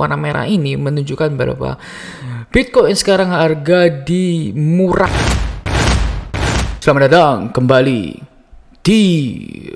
warna merah ini menunjukkan berapa Bitcoin sekarang harga di murah. Selamat datang kembali di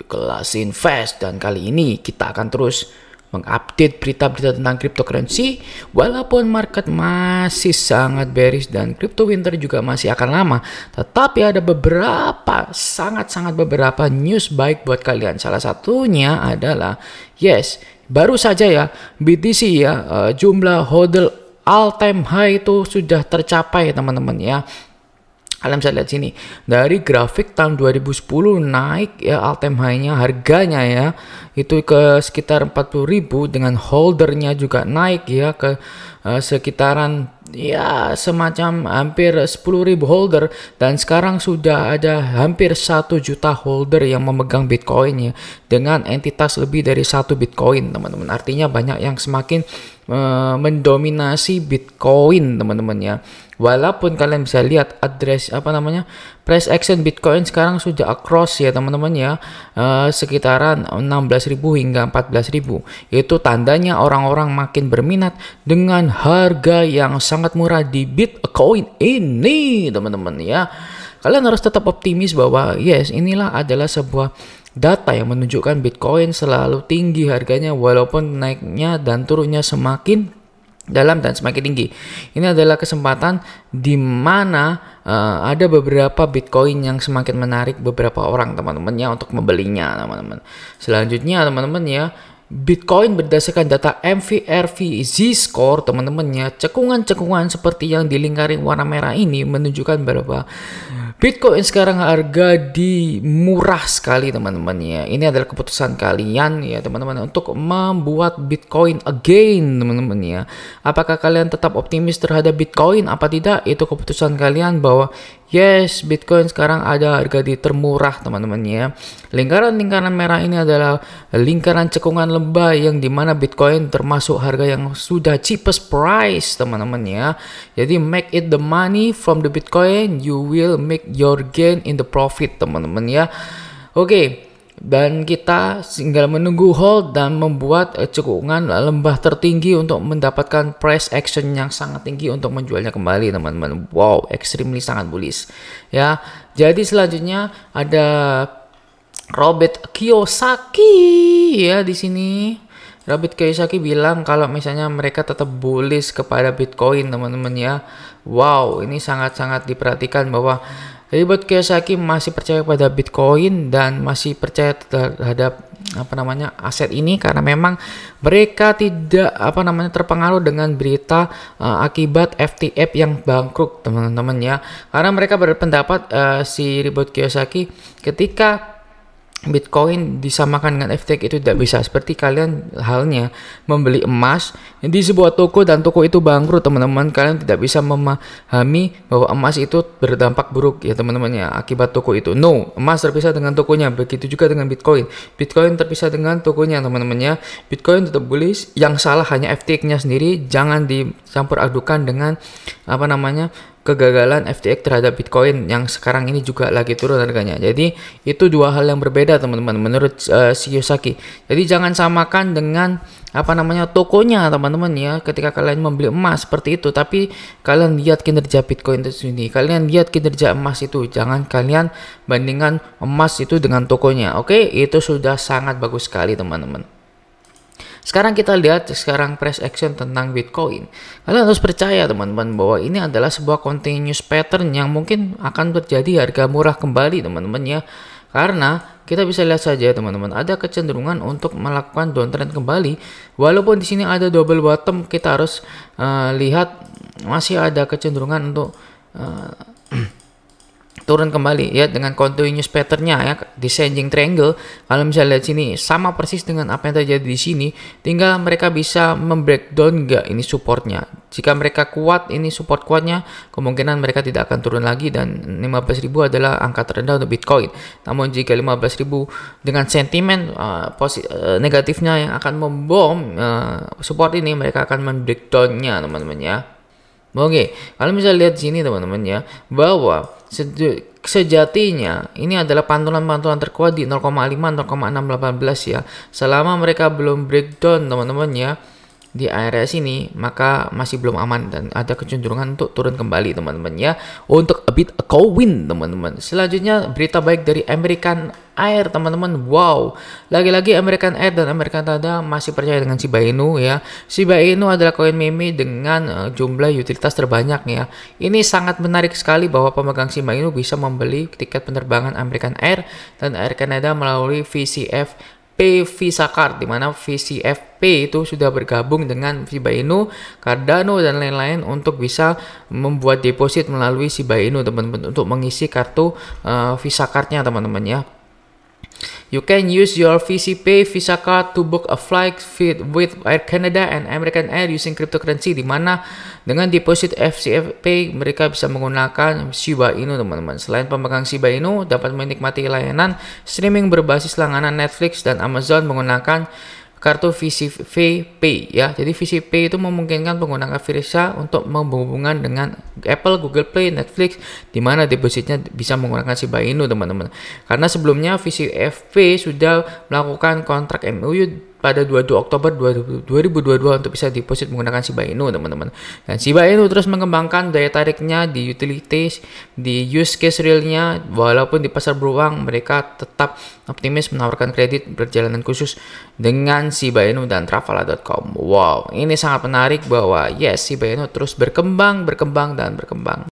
kelas invest dan kali ini kita akan terus mengupdate berita-berita tentang cryptocurrency walaupun market masih sangat bearish dan crypto winter juga masih akan lama tetapi ada beberapa sangat-sangat beberapa news baik buat kalian salah satunya adalah yes Baru saja ya BTC ya eh, jumlah hodl all time high itu sudah tercapai teman-teman ya. Kalian bisa lihat sini dari grafik tahun 2010 naik ya all time high-nya harganya ya itu ke sekitar 40.000 dengan holdernya juga naik ya ke uh, sekitaran ya semacam hampir 10.000 holder dan sekarang sudah ada hampir 1 juta holder yang memegang Bitcoin ya dengan entitas lebih dari satu Bitcoin teman-teman artinya banyak yang semakin uh, mendominasi Bitcoin teman-teman ya walaupun kalian bisa lihat address apa namanya price action Bitcoin sekarang sudah across ya teman-teman ya eh, sekitaran 16.000 hingga 14.000 itu tandanya orang-orang makin berminat dengan harga yang sangat murah di Bitcoin ini teman-teman ya kalian harus tetap optimis bahwa yes inilah adalah sebuah data yang menunjukkan Bitcoin selalu tinggi harganya walaupun naiknya dan turunnya semakin dalam dan semakin tinggi. Ini adalah kesempatan di mana uh, ada beberapa Bitcoin yang semakin menarik beberapa orang teman-temannya untuk membelinya, teman-teman. Selanjutnya, teman-teman ya, Bitcoin berdasarkan data MVRV Z-score teman-temannya cekungan-cekungan seperti yang dilingkari warna merah ini menunjukkan berapa Bitcoin sekarang harga di murah sekali teman-teman ya ini adalah keputusan kalian ya teman-teman untuk membuat Bitcoin again teman-teman ya apakah kalian tetap optimis terhadap Bitcoin apa tidak itu keputusan kalian bahwa Yes, Bitcoin sekarang ada harga di termurah teman-teman ya. Lingkaran-lingkaran merah ini adalah lingkaran cekungan lembah yang dimana Bitcoin termasuk harga yang sudah cheapest price teman-teman ya. Jadi make it the money from the Bitcoin, you will make your gain in the profit teman-teman ya. Oke, okay dan kita tinggal menunggu hold dan membuat eh, cekungan lembah tertinggi untuk mendapatkan price action yang sangat tinggi untuk menjualnya kembali teman-teman wow extremely sangat bullish ya jadi selanjutnya ada Robert Kiyosaki ya di sini Robert Kiyosaki bilang kalau misalnya mereka tetap bullish kepada Bitcoin teman-teman ya wow ini sangat-sangat diperhatikan bahwa jadi buat Kiyosaki masih percaya pada Bitcoin dan masih percaya terhadap apa namanya aset ini karena memang mereka tidak apa namanya terpengaruh dengan berita uh, akibat FTF yang bangkrut teman-teman ya karena mereka berpendapat uh, si Ribot Kiyosaki ketika Bitcoin disamakan dengan FTX itu tidak bisa. Seperti kalian halnya membeli emas di sebuah toko dan toko itu bangkrut, teman-teman. Kalian tidak bisa memahami bahwa emas itu berdampak buruk ya, teman-teman ya, akibat toko itu. No, emas terpisah dengan tokonya. Begitu juga dengan Bitcoin. Bitcoin terpisah dengan tokonya, teman-teman ya. Bitcoin tetap bullish. Yang salah hanya FTX-nya sendiri. Jangan dicampur adukan dengan apa namanya? kegagalan FTX terhadap Bitcoin yang sekarang ini juga lagi turun harganya. Jadi itu dua hal yang berbeda teman-teman menurut uh, Yosaki. Jadi jangan samakan dengan apa namanya tokonya teman-teman ya ketika kalian membeli emas seperti itu tapi kalian lihat kinerja Bitcoin itu sendiri kalian lihat kinerja emas itu jangan kalian bandingkan emas itu dengan tokonya oke itu sudah sangat bagus sekali teman-teman sekarang kita lihat sekarang press action tentang Bitcoin. Kalian harus percaya teman-teman bahwa ini adalah sebuah continuous pattern yang mungkin akan terjadi harga murah kembali teman-teman ya. Karena kita bisa lihat saja teman-teman ada kecenderungan untuk melakukan downtrend kembali walaupun di sini ada double bottom kita harus uh, lihat masih ada kecenderungan untuk uh, turun kembali ya dengan continuous patternnya ya descending triangle kalau misalnya lihat sini sama persis dengan apa yang terjadi di sini tinggal mereka bisa membreakdown nggak ini supportnya jika mereka kuat ini support kuatnya kemungkinan mereka tidak akan turun lagi dan 15.000 adalah angka terendah untuk Bitcoin namun jika 15.000 dengan sentimen uh, uh, negatifnya yang akan membom uh, support ini mereka akan membreakdownnya teman-teman ya Oke, kalau misalnya lihat sini teman-teman ya, bahwa Sejatinya ini adalah pantulan-pantulan terkuat di 0,5, 0,618 ya. Selama mereka belum breakdown teman-teman ya di area sini maka masih belum aman dan ada kecenderungan untuk turun kembali teman-teman ya untuk a bit a teman-teman selanjutnya berita baik dari American Air teman-teman wow lagi-lagi American Air dan American Tada masih percaya dengan Shiba Inu ya Shiba Inu adalah koin meme dengan eh, jumlah utilitas terbanyak ya ini sangat menarik sekali bahwa pemegang Shiba Inu bisa membeli tiket penerbangan American Air dan Air Canada melalui VCF P Visa Card di mana VCFP itu sudah bergabung dengan Shiba Inu, Cardano dan lain-lain untuk bisa membuat deposit melalui Shiba Inu teman-teman untuk mengisi kartu uh, eh, Visa Cardnya teman-teman ya. You can use your VCP Visa card to book a flight with Air Canada and American Air using cryptocurrency di mana dengan deposit FCFP mereka bisa menggunakan Shiba Inu teman-teman. Selain pemegang Shiba Inu dapat menikmati layanan streaming berbasis langganan Netflix dan Amazon menggunakan kartu VCP ya. Jadi VCP itu memungkinkan pengguna Visa untuk menghubungkan dengan Apple, Google Play, Netflix di mana depositnya bisa menggunakan Shiba Inu, teman-teman. Karena sebelumnya VCFP sudah melakukan kontrak MOU pada 22 Oktober 2022 untuk bisa deposit menggunakan Shiba Inu teman-teman. Dan Shiba Inu terus mengembangkan daya tariknya di utilities, di use case realnya walaupun di pasar beruang mereka tetap optimis menawarkan kredit perjalanan khusus dengan Shiba Inu dan Travala.com. Wow, ini sangat menarik bahwa yes Shiba Inu terus berkembang, berkembang dan berkembang.